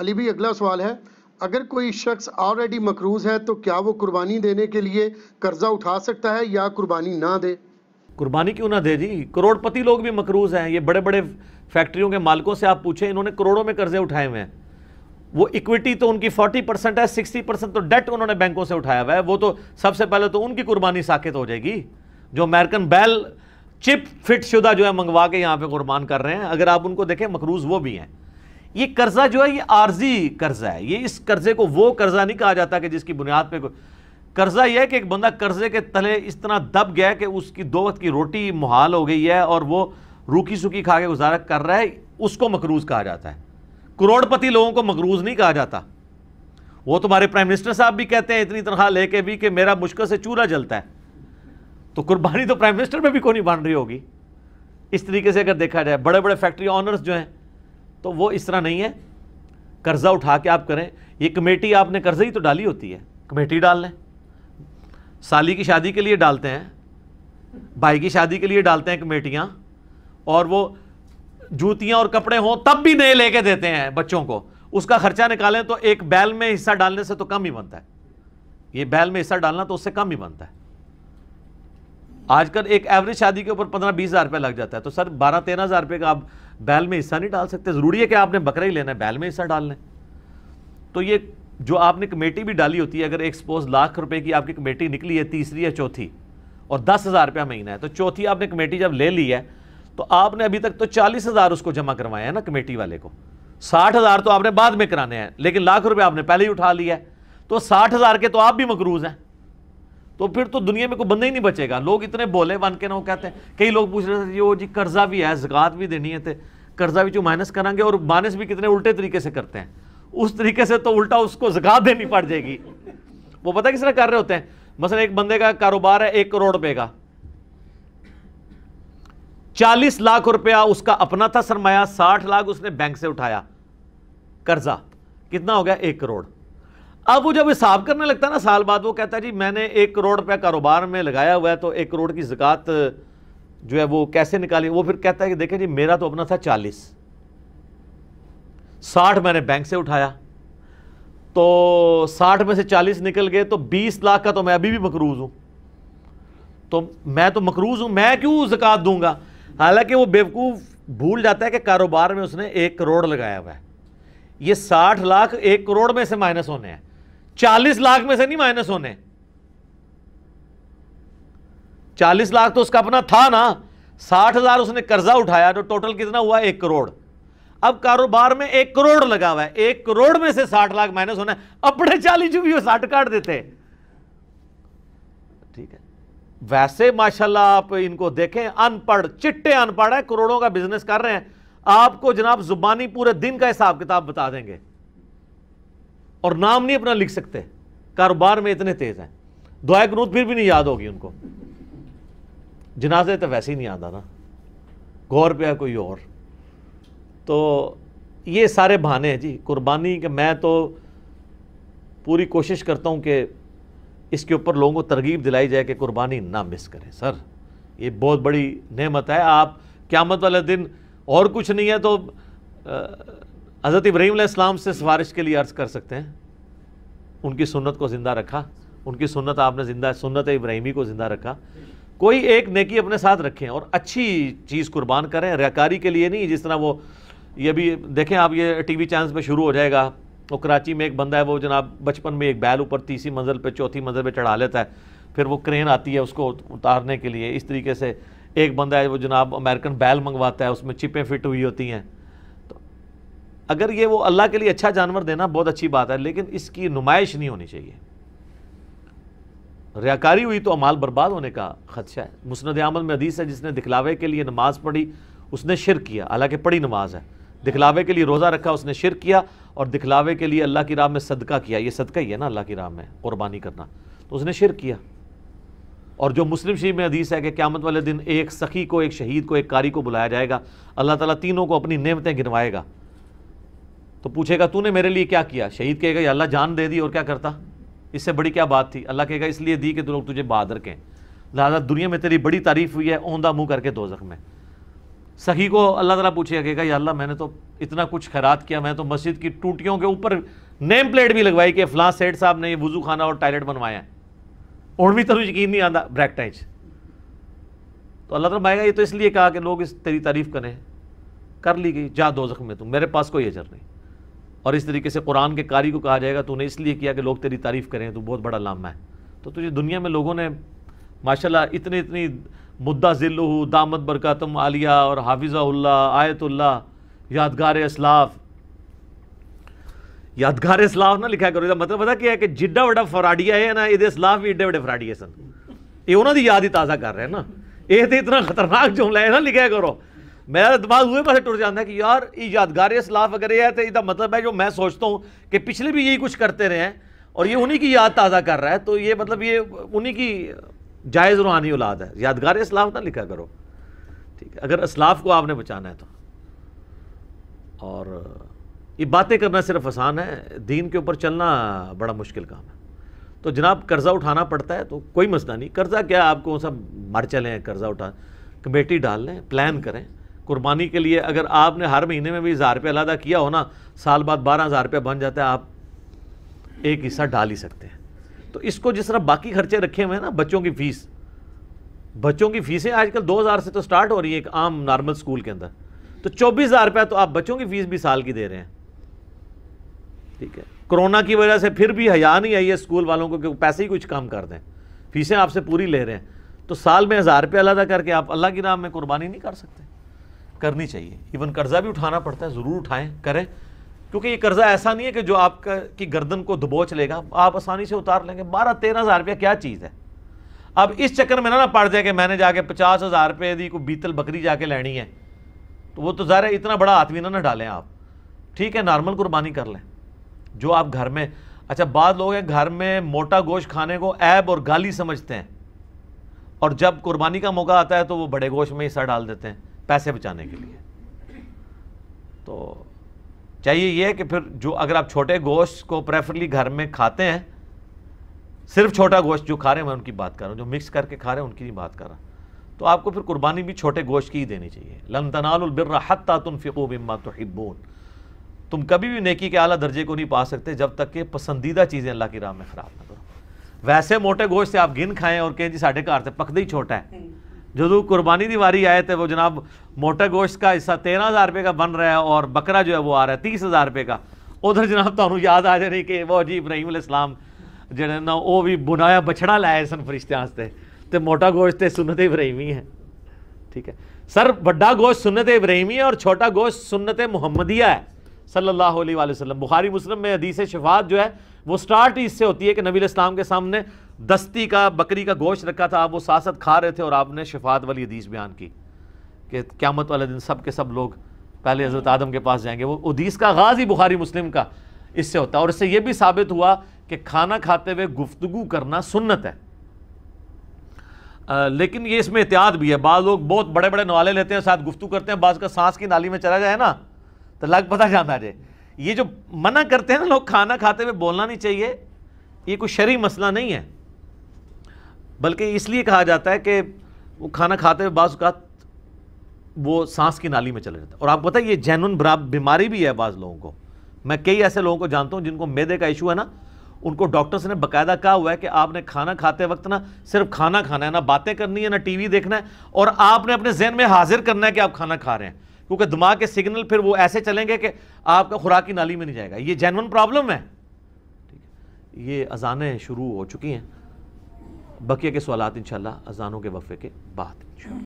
अली भाई अगला सवाल है अगर कोई शख्स ऑलरेडी मकरूज है तो क्या वो कुर्बानी देने के लिए कर्जा उठा सकता है या कुर्बानी ना दे कुर्बानी क्यों ना दे जी करोड़पति लोग भी मकरूज हैं ये बड़े बड़े फैक्ट्रियों के मालिकों से आप पूछें इन्होंने करोड़ों में कर्जे उठाए हुए हैं वो इक्विटी तो उनकी 40 परसेंट है 60 परसेंट तो डेट उन्होंने बैंकों से उठाया हुआ है वो तो सबसे पहले तो उनकी कुर्बानी साकित हो जाएगी जो अमेरिकन बैल चिप फिट शुदा जो है मंगवा के यहाँ पे कुर्बान कर रहे हैं अगर आप उनको देखें मकरूज वो भी हैं ये कर्जा जो है ये आर्जी कर्जा है ये इस कर्जे को वो कर्जा नहीं कहा जाता कि जिसकी बुनियाद पे कर्जा यह है कि एक बंदा कर्जे के तले इस तरह दब गया कि उसकी दो वक्त की रोटी मुहाल हो गई है और वो रूखी सूखी खा के गुजारा कर रहा है उसको मकरूज कहा जाता है करोड़पति लोगों को मकरूज नहीं कहा जाता वो तुम्हारे प्राइम मिनिस्टर साहब भी कहते हैं इतनी तनख्वाह लेके भी कि मेरा मुश्किल से चूल्हा जलता है तो कुर्बानी तो प्राइम मिनिस्टर में भी कोई नहीं बन रही होगी इस तरीके से अगर देखा जाए बड़े बड़े फैक्ट्री ऑनर्स जो हैं तो वो इस तरह नहीं है कर्ज़ा उठा के आप करें ये कमेटी आपने कर्जा ही तो डाली होती है कमेटी डाल लें साली की शादी के लिए डालते हैं भाई की शादी के लिए डालते हैं कमेटियाँ और वो जूतियाँ और कपड़े हों तब भी नए लेके देते हैं बच्चों को उसका खर्चा निकालें तो एक बैल में हिस्सा डालने से तो कम ही बनता है ये बैल में हिस्सा डालना तो उससे कम ही बनता है आजकल एक एवरेज शादी के ऊपर पंद्रह बीस हज़ार रुपये लग जाता है तो सर बारह तेरह हज़ार रुपये का आप बैल में हिस्सा नहीं डाल सकते ज़रूरी है कि आपने बकरा ही लेना है बैल में हिस्सा डाल लें तो ये जो आपने कमेटी भी डाली होती है अगर एक सपोज लाख रुपए की आपकी कमेटी निकली है तीसरी या चौथी और दस हज़ार रुपया महीना है तो चौथी आपने कमेटी जब ले ली है तो आपने अभी तक तो चालीस हज़ार उसको जमा करवाया है ना कमेटी वाले को साठ हज़ार तो आपने बाद में कराने हैं लेकिन लाख रुपये आपने पहले ही उठा लिया है तो साठ हज़ार के तो आप भी मकरूज़ हैं तो फिर तो दुनिया में कोई बंदा ही नहीं बचेगा लोग इतने बोले बन के ना वो कहते हैं कई लोग पूछ रहे थे वो जी कर्जा भी है जक़ात भी देनी है तो कर्जा भी जो माइनस करेंगे और माइनस भी कितने उल्टे तरीके से करते हैं उस तरीके से तो उल्टा उसको जक़ात देनी पड़ जाएगी वो पता किस तरह कर रहे होते हैं मसल एक बंदे का कारोबार है एक करोड़ रुपए का चालीस लाख रुपया उसका अपना था सरमाया साठ लाख उसने बैंक से उठाया कर्जा कितना हो गया एक करोड़ अब वो जब हिसाब करने लगता है ना साल बाद वो कहता है जी मैंने एक करोड़ रुपया कारोबार में लगाया हुआ है तो एक करोड़ की ज़क़़त जो है वो कैसे निकाली वो फिर कहता है कि देखें जी मेरा तो अपना था चालीस साठ मैंने बैंक से उठाया तो साठ में से चालीस निकल गए तो बीस लाख का तो मैं अभी भी मकरूज हूँ तो मैं तो मकरूज हूँ मैं क्यों जक़ात दूंगा हालांकि वो बेवकूफ़ भूल जाता है कि कारोबार में उसने एक करोड़ लगाया हुआ है ये साठ लाख एक करोड़ में से माइनस होने हैं चालीस लाख में से नहीं माइनस होने चालीस लाख तो उसका अपना था ना साठ हजार उसने कर्जा उठाया तो टोटल कितना हुआ एक करोड़ अब कारोबार में एक करोड़ लगा हुआ है एक करोड़ में से साठ लाख माइनस होना है अपने चालीस जो भी साठ काट देते ठीक है वैसे माशाल्लाह आप इनको देखें अनपढ़ चिट्टे अनपढ़ है करोड़ों का बिजनेस कर रहे हैं आपको जनाब जुबानी पूरे दिन का हिसाब किताब बता देंगे और नाम नहीं अपना लिख सकते कारोबार में इतने तेज हैं दुआ कनूत फिर भी नहीं याद होगी उनको जनाजे तो वैसे ही नहीं आता ना गौर पे है कोई और तो ये सारे बहाने हैं जी कुर्बानी के मैं तो पूरी कोशिश करता हूँ कि इसके ऊपर लोगों को तरगीब दिलाई जाए कि कुर्बानी ना मिस करें सर ये बहुत बड़ी नेमत है आप क़्यामत वाले दिन और कुछ नहीं है तो आ, हज़रत इब्राहीम इस्लाम से सिफारिश के लिए अर्ज़ कर सकते हैं उनकी सुन्नत को ज़िंदा रखा उनकी सुन्नत आपने ज़िंदा सुन्नत इब्राहिमी को ज़िंदा रखा कोई एक नेकी अपने साथ रखें और अच्छी चीज़ कुर्बान करें रकारी के लिए नहीं जिस तरह वो ये भी देखें आप ये टी वी चैनल्स पर शुरू हो जाएगा वो कराची में एक बंदा है वो जनाब बचपन में एक बैल ऊपर तीसरी मंजिल पर चौथी मंजिल पर चढ़ा लेता है फिर वो क्रेन आती है उसको उतारने के लिए इस तरीके से एक बंदा है वो जनाब अमेरिकन बैल मंगवाता है उसमें चिपें फिट हुई होती हैं अगर ये वो अल्लाह के लिए अच्छा जानवर देना बहुत अच्छी बात है लेकिन इसकी नुमाइश नहीं होनी चाहिए रियाकारी हुई तो अमाल बर्बाद होने का खदशा है मुस्द आमद में हदीस है जिसने दिखलावे के लिए नमाज़ पढ़ी उसने शिर किया हालांकि पढ़ी नमाज है दिखलावे के लिए रोज़ा रखा उसने शिर किया और दिखलावे के लिए अल्लाह की राह में सदका किया ये सदका ही है ना अल्लाह की राह में कुर्बानी करना तो उसने शिर किया और जो मुस्लिम शरीफ में हदीस है कि क्यामत वाले दिन एक सखी को एक शहीद को एक कारी को बुलाया जाएगा अल्लाह ताला तीनों को अपनी नेमतें गिनवाएगा तो पूछेगा तूने मेरे लिए क्या किया शहीद कहेगा अल्लाह जान दे दी और क्या करता इससे बड़ी क्या बात थी अल्लाह कहेगा इसलिए दी कि तो लोग तुझे बहादुर कहें लिहाजा दुनिया में तेरी बड़ी तारीफ हुई है ओंदा मुँह करके दो में सखी को अल्लाह तला पूछेगा कहेगा या अल्लाह मैंने तो इतना कुछ खैरात किया मैं तो मस्जिद की टूटियों के ऊपर नेम प्लेट भी लगवाई कि फलां सेठ साहब ने ये वजू खाना और टॉयलेट बनवाया है हूँ भी तेरू यकीन नहीं आता ब्रैक टाइच तो अल्लाह तला ये तो इसलिए कहा कि लोग इस तेरी तारीफ करें कर ली गई जा दो में तुम मेरे पास कोई अजर नहीं और इस तरीके से कुरान के कारी को कहा जाएगा तूने इसलिए किया कि लोग तेरी तारीफ़ करें तो बहुत बड़ा लामा है तो तुझे दुनिया में लोगों ने माशाल्लाह इतनी इतनी मुद्दा ज़िल्लू दामद बरकतम आलिया और हाफिज़ाउल्ला आयतुल्ला यादगार असलाफ़ यादगार असलाफ ना लिखा करो मतलब पता क्या है कि ਕਿ ਜਿੱਡਾ फराडिया है ना ये ਇਹਦੇ भी ਵੀ वे फराडिए सन ये उन्होंने याद ही ताज़ा कर रहे हैं ना ये तो इतना खतरनाक जुमला है ना लिखा करो मेरा दिमाग हुए पास टूट जाता है कि यार ये यादगार अगर वगैरह है तो इसका मतलब है जो मैं सोचता हूँ कि पिछले भी यही कुछ करते रहे हैं और ये उन्हीं की याद ताज़ा कर रहा है तो ये मतलब ये उन्हीं की जायज़ रूहानी औलाद है यादगार इसलाफ़ ना लिखा करो ठीक है अगर इसलाफ को आपने बचाना है तो और ये बातें करना सिर्फ आसान है दीन के ऊपर चलना बड़ा मुश्किल काम है तो जनाब कर्ज़ा उठाना पड़ता है तो कोई मसला नहीं कर्ज़ा क्या आपको सब मर चलें कर्ज़ा उठा कमेटी डाल लें प्लान करें कुर्बानी के लिए अगर आपने हर महीने में भी हज़ार रुपये अलहदा किया हो ना साल बाद बारह हज़ार रुपये बन जाता है आप एक हिस्सा डाल ही सकते हैं तो इसको जिस तरह बाकी खर्चे रखे हुए हैं ना बच्चों की फ़ीस बच्चों की फ़ीसें आजकल दो हज़ार से तो स्टार्ट हो रही है एक आम नॉर्मल स्कूल के अंदर तो चौबीस हज़ार रुपया तो आप बच्चों की फ़ीस भी साल की दे रहे हैं ठीक है कोरोना की वजह से फिर भी हया नहीं आई है स्कूल वालों को कि पैसे ही कुछ कम कर दें फीसें आपसे पूरी ले रहे हैं तो साल में हज़ार रुपये अलहदा करके आप अल्लाह के नाम में कुर्बानी नहीं कर सकते करनी चाहिए इवन कर्जा भी उठाना पड़ता है ज़रूर उठाएं करें क्योंकि ये कर्जा ऐसा नहीं है कि जो आपका की गर्दन को दबोच लेगा आप आसानी से उतार लेंगे बारह तेरह हज़ार रुपया क्या चीज़ है अब इस चक्कर में ना ना पड़ जाए कि मैंने जाके पचास हज़ार रुपये दी कोई बीतल बकरी जाके लेनी है तो वो तो ज़ाहिर इतना बड़ा आदमी ना ना डालें आप ठीक है नॉर्मल कुर्बानी कर लें जो आप घर में अच्छा बाद लोग हैं घर में मोटा गोश्त खाने को ऐब और गाली समझते हैं और जब कुर्बानी का मौका आता है तो वो बड़े गोश्त में हिस्सा डाल देते हैं पैसे बचाने के लिए तो चाहिए ये कि फिर जो अगर आप छोटे गोश्त को प्रेफरली घर में खाते हैं सिर्फ छोटा गोश्त जो खा रहे हैं मैं उनकी बात कर रहा हूँ जो मिक्स करके खा रहे हैं उनकी नहीं बात कर रहा तो आपको फिर कुर्बानी भी छोटे गोश्त की ही देनी चाहिए लन तनालबिर हत्ता तुम फ़िको बिमा तो हिब्बोन तुम कभी भी नेकी के अला दर्जे को नहीं पा सकते जब तक कि पसंदीदा चीज़ें अल्लाह की राह में ख़राब ना करो वैसे मोटे गोश्त से आप गिन खाएं और कहें जी साढ़े घर से पकदे ही छोटा है हम्म। जो कुर्बानी की दीवारी आए थे वो जनाब मोटा गोश्त का हिस्सा तेरह हज़ार रुपये का बन रहा है और बकरा जो है वो आ रहा है तीस हज़ार रुपये का उधर जनाब थानू याद आ जाने कि वो जी इब्राहिम इस्लाम जेह्ड़े ना वो भी बुनाया बछड़ा लाया सन फरिश्तें तो मोटा गोश्त ते इब्राहिमी है ठीक है सर बड़ा गोश्त सुन्नत इब्राहिमी है और छोटा गोश्त सुनत मुहम्मदिया है सल्लल्लाहु अलैहि वसल्लम बुखारी मुस्लिम में हदीस शफात जो है वो स्टार्ट इससे होती है कि नबी इस्लाम के सामने दस्ती का बकरी का गोश्त रखा था आप वो सासत खा रहे थे और आपने शिफात वाली हदीस बयान की कि क्यामत वाले दिन सब के सब लोग पहले हज़रत आदम के पास जाएंगे वो हदीस का आगाज़ ही बुखारी मुस्लिम का इससे होता है और इससे यह भी साबित हुआ कि खाना खाते हुए गुफ्तु करना सुन्नत है आ, लेकिन ये इसमें एहतियात भी है बाद लोग बहुत बड़े बड़े नवाले लेते हैं साथ गुफ्तु करते हैं बाज का सांस की नाली में चला जाए ना तो लग पता जाना जाए ये जो मना करते हैं ना लोग खाना खाते हुए बोलना नहीं चाहिए ये कोई शरी मसला नहीं है बल्कि इसलिए कहा जाता है कि वो खाना खाते हुए बाज वो सांस की नाली में चले जाता है और आपको पता है ये जैनुन बीमारी भी है बाज़ लोगों को मैं कई ऐसे लोगों को जानता हूँ जिनको मैदे का इशू है ना उनको डॉक्टर्स ने बकायदा कहा हुआ है कि आपने खाना खाते वक्त ना सिर्फ खाना खाना है ना बातें करनी है ना टीवी देखना है और आपने अपने जहन में हाजिर करना है कि आप खाना खा रहे हैं क्योंकि दिमाग के सिग्नल फिर वो ऐसे चलेंगे कि आपका खुराक की नाली में नहीं जाएगा ये जैनवन प्रॉब्लम है ठीक है ये अजानें शुरू हो चुकी हैं बकिया के सवाल इन अजानों के वफ़े के बाद